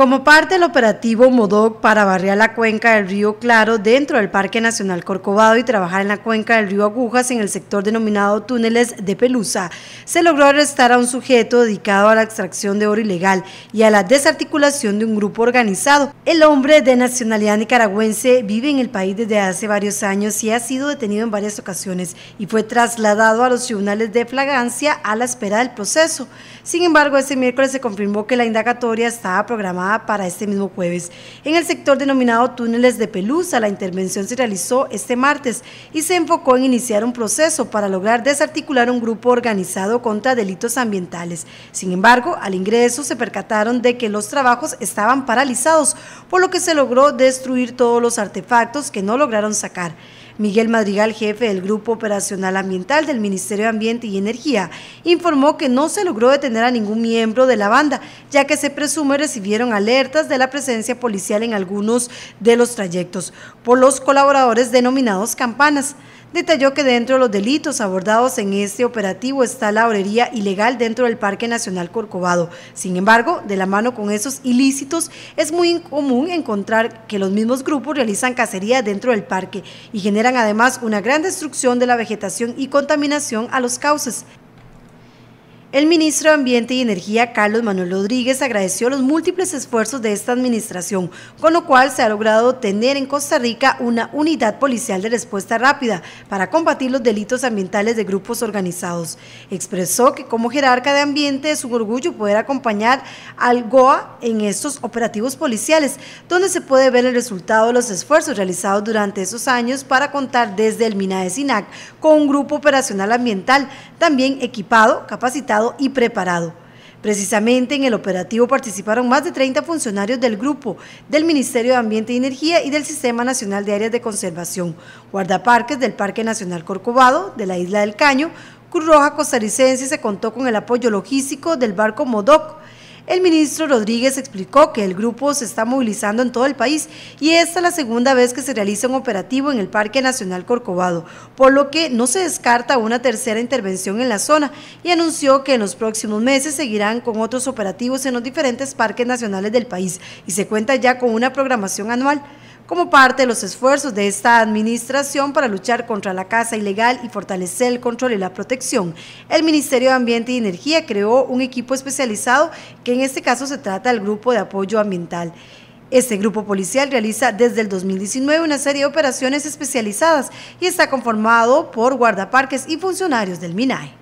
Como parte del operativo MODOC para barrear la cuenca del río Claro dentro del Parque Nacional Corcovado y trabajar en la cuenca del río Agujas en el sector denominado Túneles de Pelusa, se logró arrestar a un sujeto dedicado a la extracción de oro ilegal y a la desarticulación de un grupo organizado. El hombre de nacionalidad nicaragüense vive en el país desde hace varios años y ha sido detenido en varias ocasiones y fue trasladado a los tribunales de flagancia a la espera del proceso. Sin embargo, este miércoles se confirmó que la indagatoria estaba programada para este mismo jueves. En el sector denominado Túneles de Pelusa, la intervención se realizó este martes y se enfocó en iniciar un proceso para lograr desarticular un grupo organizado contra delitos ambientales. Sin embargo, al ingreso se percataron de que los trabajos estaban paralizados, por lo que se logró destruir todos los artefactos que no lograron sacar. Miguel Madrigal, jefe del Grupo Operacional Ambiental del Ministerio de Ambiente y Energía, informó que no se logró detener a ningún miembro de la banda, ya que se presume recibieron alertas de la presencia policial en algunos de los trayectos por los colaboradores denominados campanas. Detalló que dentro de los delitos abordados en este operativo está la obrería ilegal dentro del Parque Nacional Corcovado. Sin embargo, de la mano con esos ilícitos, es muy común encontrar que los mismos grupos realizan cacería dentro del parque y generan además una gran destrucción de la vegetación y contaminación a los cauces. El ministro de Ambiente y Energía, Carlos Manuel Rodríguez, agradeció los múltiples esfuerzos de esta administración, con lo cual se ha logrado tener en Costa Rica una unidad policial de respuesta rápida para combatir los delitos ambientales de grupos organizados. Expresó que como jerarca de ambiente es un orgullo poder acompañar al GOA en estos operativos policiales, donde se puede ver el resultado de los esfuerzos realizados durante esos años para contar desde el de SINAC con un grupo operacional ambiental, también equipado, capacitado, y preparado. Precisamente en el operativo participaron más de 30 funcionarios del grupo, del Ministerio de Ambiente y Energía y del Sistema Nacional de Áreas de Conservación, guardaparques del Parque Nacional Corcovado, de la Isla del Caño, Cruz Roja Costarricense se contó con el apoyo logístico del barco Modoc, el ministro Rodríguez explicó que el grupo se está movilizando en todo el país y esta es la segunda vez que se realiza un operativo en el Parque Nacional Corcovado, por lo que no se descarta una tercera intervención en la zona y anunció que en los próximos meses seguirán con otros operativos en los diferentes parques nacionales del país y se cuenta ya con una programación anual como parte de los esfuerzos de esta administración para luchar contra la caza ilegal y fortalecer el control y la protección. El Ministerio de Ambiente y Energía creó un equipo especializado que en este caso se trata del Grupo de Apoyo Ambiental. Este grupo policial realiza desde el 2019 una serie de operaciones especializadas y está conformado por guardaparques y funcionarios del MINAE.